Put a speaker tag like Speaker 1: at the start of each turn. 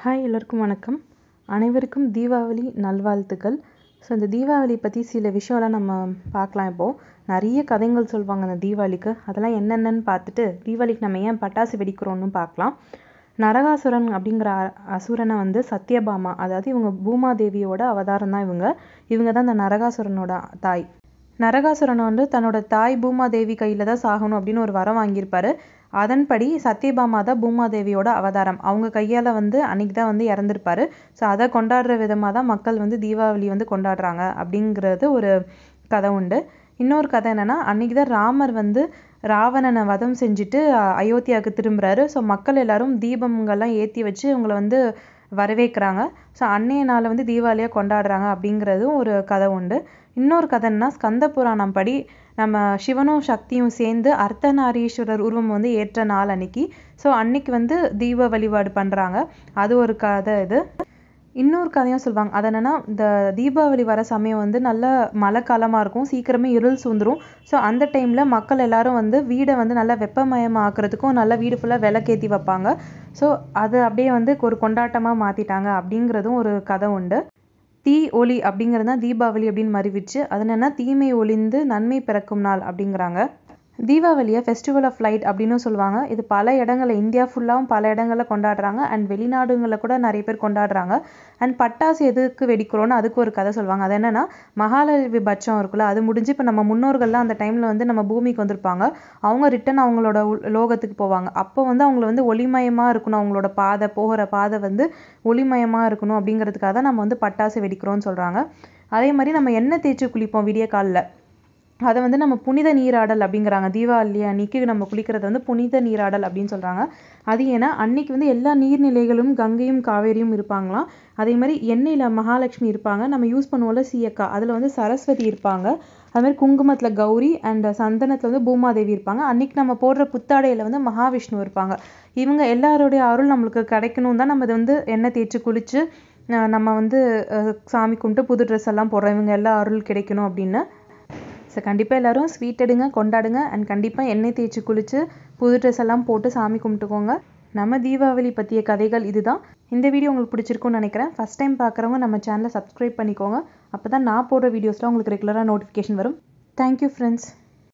Speaker 1: hi எல்லோருக்கும் வணக்கம் அனைவருக்கும் தீபாவளி நல்வாழ்த்துக்கள் ஸோ இந்த தீபாவளி பற்றி சில விஷயம்லாம் நம்ம பார்க்கலாம் இப்போது நிறைய கதைகள் சொல்லுவாங்க அந்த தீபாவளிக்கு அதெல்லாம் என்னென்னு பார்த்துட்டு தீபாவளிக்கு நம்ம ஏன் பட்டாசு வெடிக்கிறோன்னு பார்க்கலாம் நரகாசுரன் அப்படிங்கிற அசுரனை வந்து சத்யபாமா அதாவது இவங்க பூமாதேவியோட அவதாரம் தான் இவங்க இவங்க தான் இந்த நரகாசுரனோட தாய் நரகாசுரன் வந்து தன்னோட தாய் பூமாதேவி கையில் தான் சாகணும் அப்படின்னு ஒரு வரம் வாங்கியிருப்பாரு அதன்படி சத்யபாமா தான் பூமாதேவியோட அவதாரம் அவங்க கையால் வந்து அன்னைக்கு தான் வந்து இறந்துருப்பாரு ஸோ அதை கொண்டாடுற விதமாக தான் மக்கள் வந்து தீபாவளி வந்து கொண்டாடுறாங்க அப்படிங்கிறது ஒரு கதை உண்டு இன்னொரு கதை என்னென்னா அன்றைக்கி தான் ராமர் வந்து ராவணனை வதம் செஞ்சுட்டு அயோத்தியாவுக்கு திரும்புகிறாரு ஸோ மக்கள் எல்லாரும் தீபங்கள்லாம் ஏற்றி வச்சு இவங்களை வந்து வரவேற்கிறாங்க ஸோ அன்னைய நாளை வந்து தீபாவளியாக கொண்டாடுறாங்க அப்படிங்கிறதும் ஒரு கதை உண்டு இன்னொரு கதைன்னா ஸ்கந்த புராணம் படி நம்ம சிவனும் சக்தியும் சேர்ந்து அர்த்தநாரீஸ்வரர் உருவம் வந்து ஏற்ற நாள் அன்னைக்கு ஸோ அன்னைக்கு வந்து தீப வழிபாடு பண்ணுறாங்க அது ஒரு கதை இது இன்னொரு கதையும் சொல்லுவாங்க அது என்னென்னா இந்த தீபாவளி வர சமயம் வந்து நல்ல மழை காலமாக இருக்கும் சீக்கிரமே இருள் சூழ்ந்துரும் ஸோ அந்த டைமில் மக்கள் எல்லாரும் வந்து வீடை வந்து நல்லா வெப்பமயமாக்குறதுக்கும் நல்லா வீடு ஃபுல்லாக விளக்கேற்றி வைப்பாங்க ஸோ அது அப்படியே வந்து ஒரு கொண்டாட்டமாக மாற்றிட்டாங்க அப்படிங்கிறதும் ஒரு கதை உண்டு தீ ஒளி அப்படிங்கிறது தான் தீபாவளி அப்படின்னு மறிவிச்சு அது என்னென்னா தீமை ஒளிந்து நன்மை பிறக்கும் நாள் அப்படிங்கிறாங்க தீபாவளியை ஃபெஸ்டிவல் ஆஃப் லைட் அப்படின்னும் சொல்லுவாங்க இது பல இடங்களில் இந்தியா ஃபுல்லாகவும் பல இடங்களில் கொண்டாடுறாங்க அண்ட் வெளிநாடுங்களில் கூட நிறைய பேர் கொண்டாடுறாங்க அண்ட் பட்டாசு எதுக்கு வெடிக்கிறோன்னு அதுக்கு ஒரு கதை சொல்லுவாங்க அது என்னென்னா மகாலவி பட்சம் இருக்குல்ல அது முடிஞ்சு இப்போ நம்ம முன்னோர்கள்லாம் அந்த டைமில் வந்து நம்ம பூமிக்கு வந்திருப்பாங்க அவங்க ரிட்டன் அவங்களோட லோகத்துக்கு போவாங்க அப்போ வந்து அவங்கள வந்து ஒளிமயமாக இருக்கணும் அவங்களோட பாதை போகிற பாதை வந்து ஒளிமயமாக இருக்கணும் அப்படிங்கிறதுக்காக தான் நம்ம வந்து பட்டாசு வெடிக்கிறோன்னு சொல்கிறாங்க அதே மாதிரி நம்ம எண்ணெய் தேய்ச்சி குளிப்போம் விடிய காலில் அதை வந்து நம்ம புனித நீராடல் அப்படிங்கிறாங்க தீபாவளி அன்னைக்கு நம்ம குளிக்கிறது வந்து புனித நீராடல் அப்படின்னு சொல்கிறாங்க அது ஏன்னா அன்னைக்கு வந்து எல்லா நீர்நிலைகளும் கங்கையும் காவேரியும் இருப்பாங்களாம் அதே மாதிரி எண்ணெயில் மகாலட்சுமி இருப்பாங்க நம்ம யூஸ் பண்ணுவோம்ல சீயக்கா அதில் வந்து சரஸ்வதி இருப்பாங்க அது மாதிரி குங்குமத்தில் கௌரி அண்ட் சந்தனத்தில் வந்து பூமாதேவி இருப்பாங்க அன்னைக்கு நம்ம போடுற புத்தாடையில் வந்து மகாவிஷ்ணு இருப்பாங்க இவங்க எல்லாருடைய அருள் நம்மளுக்கு கிடைக்கணும் தான் நம்ம இது வந்து எண்ணெய் தேய்ச்சி குளித்து நம்ம வந்து சாமி கும்பிட்டு புது ட்ரெஸ் எல்லாம் போடுறோம் இவங்க எல்லா அருள் கிடைக்கணும் அப்படின்னு ஸோ கண்டிப்பாக எல்லோரும் ஸ்வீட் எடுங்க கொண்டாடுங்க அண்ட் கண்டிப்பாக எண்ணெய் தேய்ச்சி குளித்து புது ட்ரெஸ் எல்லாம் போட்டு சாமி கும்பிட்டுக்கோங்க நம்ம தீபாவளி பற்றிய கதைகள் இதுதான் இந்த வீடியோ உங்களுக்கு பிடிச்சிருக்கும்னு நினைக்கிறேன் ஃபஸ்ட் டைம் பார்க்குறவங்க நம்ம சேனலை சப்ஸ்கிரைப் பண்ணிக்கோங்க அப்போ தான் நான் போடுற வீடியோஸ்லாம் உங்களுக்கு ரெகுலராக நோட்டிஃபிகேஷன் வரும் தேங்க்யூ ஃப்ரெண்ட்ஸ்